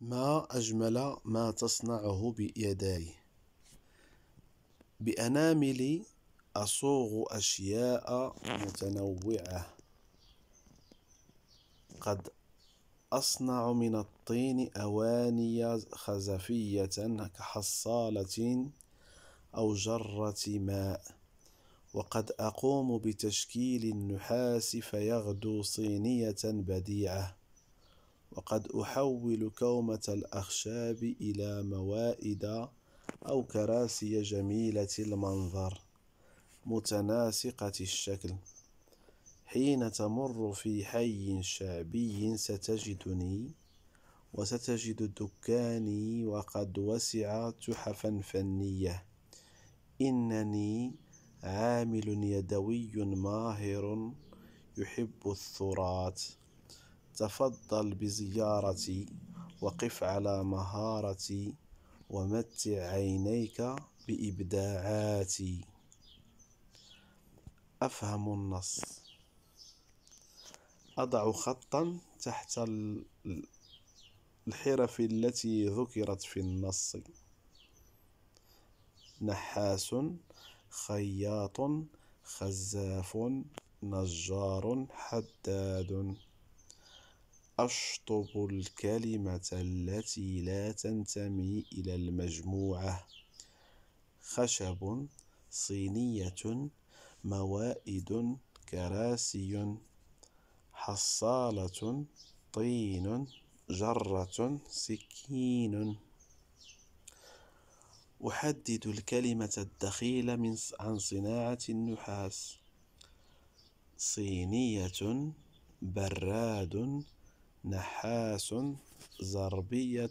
ما أجمل ما تصنعه بيداي بأناملي أصوغ أشياء متنوعة قد أصنع من الطين أواني خزفية كحصالة أو جرة ماء وقد أقوم بتشكيل النحاس فيغدو صينية بديعة وقد أحول كومة الأخشاب إلى موائد أو كراسي جميلة المنظر متناسقة الشكل حين تمر في حي شعبي ستجدني وستجد دكاني وقد وسع تحفا فنية إنني عامل يدوي ماهر يحب الثرات تفضل بزيارتي وقف على مهارتي ومتع عينيك بإبداعاتي أفهم النص أضع خطا تحت الحرف التي ذكرت في النص نحاس خياط خزاف نجار حداد أشطب الكلمة التي لا تنتمي إلى المجموعة خشب صينية موائد كراسي حصالة طين جرة سكين أحدد الكلمة الدخيلة من عن صناعة النحاس صينية براد نحاس زربية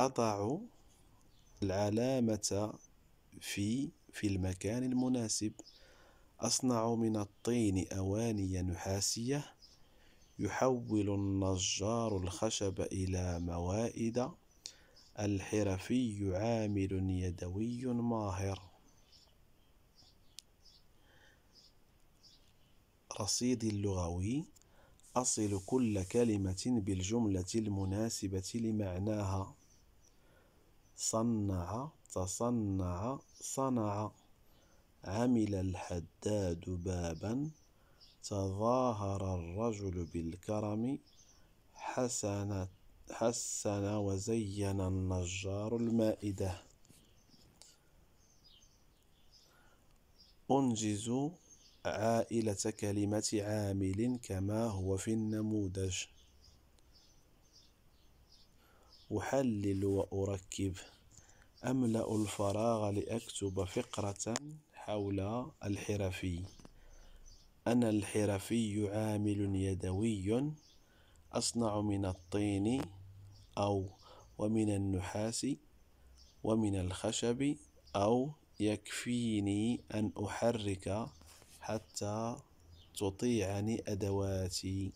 أضع العلامة في في المكان المناسب أصنع من الطين أواني نحاسية يحول النجار الخشب إلى موائد الحرفي عامل يدوي ماهر القصيد اللغوي أصل كل كلمة بالجملة المناسبة لمعناها صنع تصنع صنع عمل الحداد بابا تظاهر الرجل بالكرم حسن حسن وزين النجار المائدة أنجز عائلة كلمة عامل كما هو في النموذج أحلل وأركب أملأ الفراغ لأكتب فقرة حول الحرفي أنا الحرفي عامل يدوي أصنع من الطين أو ومن النحاس ومن الخشب أو يكفيني أن أحرك حتى تطيعني أدواتي